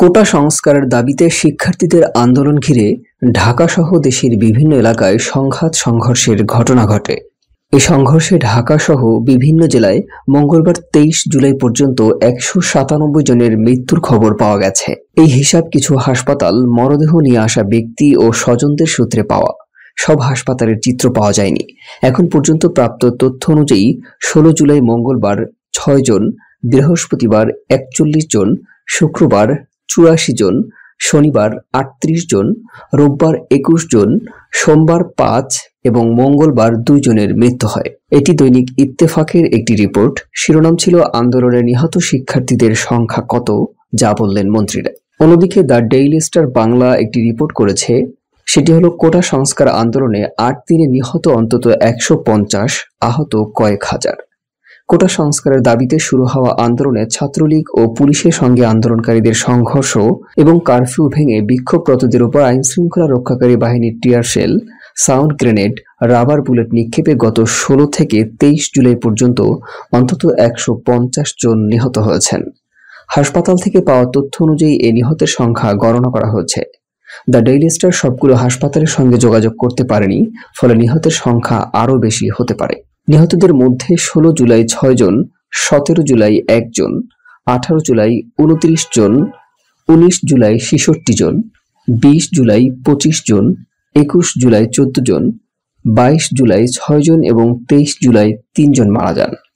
কোটা সংস্কারের দাবিতে শিক্ষার্থীদের আন্দোলন ঘিরে ঢাকাসহ দেশের বিভিন্ন এলাকায় সংঘাত সংঘর্ষের ঘটনা ঘটে এই সংঘর্ষে ঢাকাসহ বিভিন্ন জেলায় মঙ্গলবার তেইশ জুলাই পর্যন্ত একশো সাতানব্বই জনের মৃত্যুর খবর পাওয়া গেছে এই হিসাব কিছু হাসপাতাল মরদেহ নিয়ে আসা ব্যক্তি ও স্বজনদের সূত্রে পাওয়া সব হাসপাতালের চিত্র পাওয়া যায়নি এখন পর্যন্ত প্রাপ্ত তথ্য অনুযায়ী ষোলো জুলাই মঙ্গলবার ছয় জন বৃহস্পতিবার একচল্লিশ জন শুক্রবার চুরাশি জন শনিবার আটত্রিশ জন রোববার একুশ জন সোমবার পাঁচ এবং মঙ্গলবার দুজনের মৃত্যু হয় এটি দৈনিক ইত্তেফাকের একটি রিপোর্ট শিরোনাম ছিল আন্দোলনে নিহত শিক্ষার্থীদের সংখ্যা কত যা বললেন মন্ত্রীরা অন্যদিকে দ্য ডেইলি স্টার বাংলা একটি রিপোর্ট করেছে সেটি হলো কোটা সংস্কার আন্দোলনে আট দিনে নিহত অন্তত একশো পঞ্চাশ আহত কয়েক হাজার কোটা সংস্কারের দাবিতে শুরু হওয়া আন্দোলনে ছাত্রলীগ ও পুলিশের সঙ্গে আন্দোলনকারীদের সংঘর্ষ এবং কারফিউ ভেঙে বিক্ষোভরতদের উপর আইন শৃঙ্খলা রক্ষাকারী বাহিনীর tear shell sound grenade rubber bullet নিক্ষেপে গত ষোলো থেকে তেইশ জুলাই পর্যন্ত অন্তত একশো জন নিহত হয়েছেন হাসপাতাল থেকে পাওয়া তথ্য অনুযায়ী এ নিহতের সংখ্যা গণনা করা হয়েছে দ্য ডেইলি স্টার সবগুলো হাসপাতালের সঙ্গে যোগাযোগ করতে পারেনি ফলে নিহতের সংখ্যা আরও বেশি হতে পারে নিহতদের মধ্যে ষোলো জুলাই ছয় জন সতেরো জুলাই একজন আঠারো জুলাই উনত্রিশ জন উনিশ জুলাই ছেষট্টি জন বিশ জুলাই পঁচিশ জন একুশ জুলাই চোদ্দ জন বাইশ জুলাই ছয় জন এবং তেইশ জুলাই তিনজন মারা যান